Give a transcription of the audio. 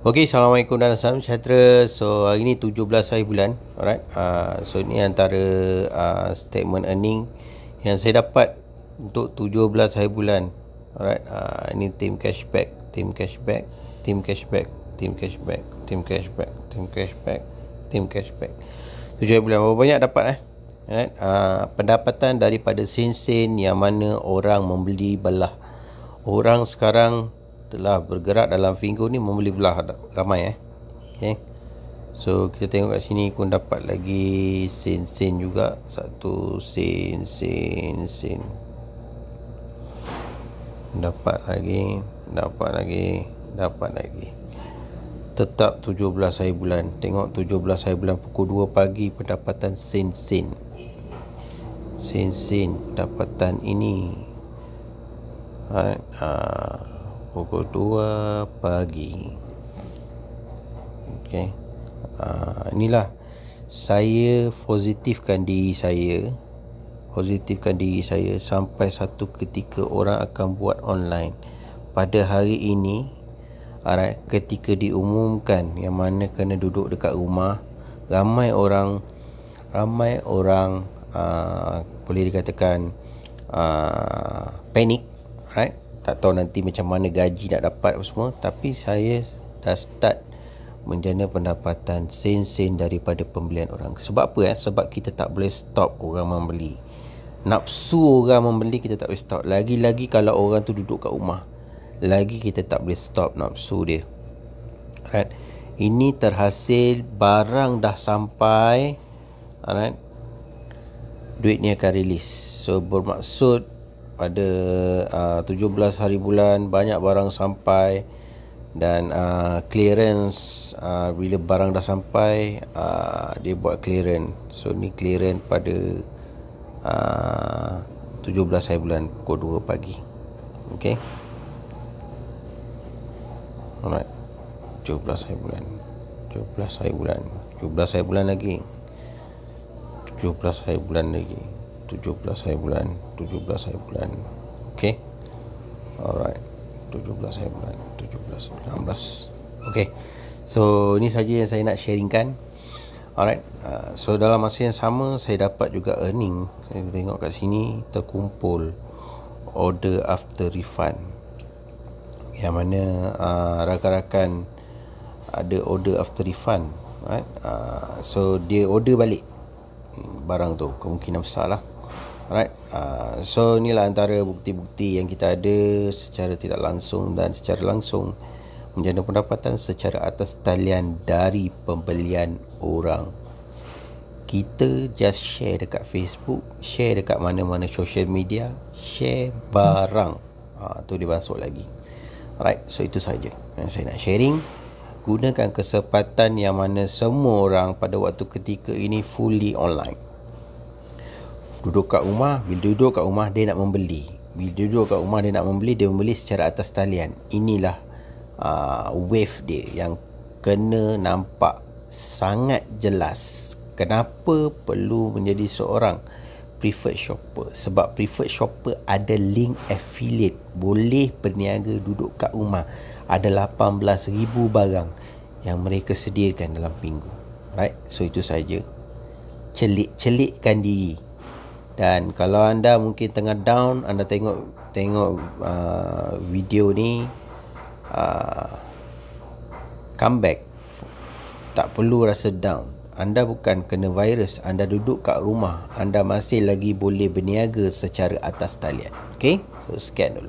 Okey, Assalamualaikum dan Assalamualaikum. sejahtera. So, hari ni 17 hari bulan. Alright. Uh, so, ni antara uh, statement earning yang saya dapat untuk 17 hari bulan. Alright. Uh, ini team cashback. Team cashback. Team cashback. Team cashback. Team cashback. Team cashback. Team cashback. 7 hari bulan. Berapa banyak dapat eh? Alright. Uh, pendapatan daripada sin-sin yang mana orang membeli belah. Orang sekarang telah bergerak dalam finger ni membeli belah ramai eh. Okay. So kita tengok kat sini pun dapat lagi sen-sen juga. Satu sen-sen-sen. Dapat lagi, dapat lagi, dapat lagi. Tetap 17 hari bulan. Tengok 17 hari bulan pukul 2 pagi pendapatan sen-sen. Sen-sen pendapatan ini. Alright. Ah, pukul 2 pagi okay. ha, ah, inilah saya positifkan diri saya positifkan diri saya sampai satu ketika orang akan buat online pada hari ini alright, ketika diumumkan yang mana kena duduk dekat rumah ramai orang ramai orang uh, boleh dikatakan uh, panik right tak tahu nanti macam mana gaji nak dapat apa semua tapi saya dah start menjana pendapatan sen-sen daripada pembelian orang sebab apa eh sebab kita tak boleh stop orang membeli nafsu orang membeli kita tak boleh stop lagi-lagi kalau orang tu duduk kat rumah lagi kita tak boleh stop nafsu dia right ini terhasil barang dah sampai alright duit ni akan rilis. so bermaksud pada uh, 17 hari bulan banyak barang sampai dan uh, clearance uh, bila barang dah sampai uh, dia buat clearance so ni clearance pada uh, 17 hari bulan pukul 2 pagi ok alright 17 hari bulan 17 hari bulan 17 hari bulan lagi 17 hari bulan lagi 17 hari bulan 17 hari bulan Okay Alright 17 hari bulan 17 16 Okay So ini saja yang saya nak sharingkan Alright uh, So dalam masa yang sama Saya dapat juga earning Saya tengok kat sini Terkumpul Order after refund Yang mana uh, Rakan-rakan Ada order after refund Right uh, So dia order balik hmm, Barang tu Kemungkinan besar lah Alright. Uh, so inilah antara bukti-bukti yang kita ada secara tidak langsung dan secara langsung menjana pendapatan secara atas talian dari pembelian orang. Kita just share dekat Facebook, share dekat mana-mana social media, share barang. Ah uh, tu dimasuk lagi. Alright, so itu saja yang saya nak sharing. Gunakan kesempatan yang mana semua orang pada waktu ketika ini fully online duduk kat rumah bila duduk kat rumah dia nak membeli bila duduk kat rumah dia nak membeli dia membeli secara atas talian inilah uh, wave dia yang kena nampak sangat jelas kenapa perlu menjadi seorang preferred shopper sebab preferred shopper ada link affiliate boleh berniaga duduk kat rumah ada 18000 barang yang mereka sediakan dalam minggu right so itu saja celik-celikkan diri dan kalau anda mungkin tengah down anda tengok tengok uh, video ni uh, come back tak perlu rasa down anda bukan kena virus anda duduk kat rumah anda masih lagi boleh berniaga secara atas talian okey so scan dulu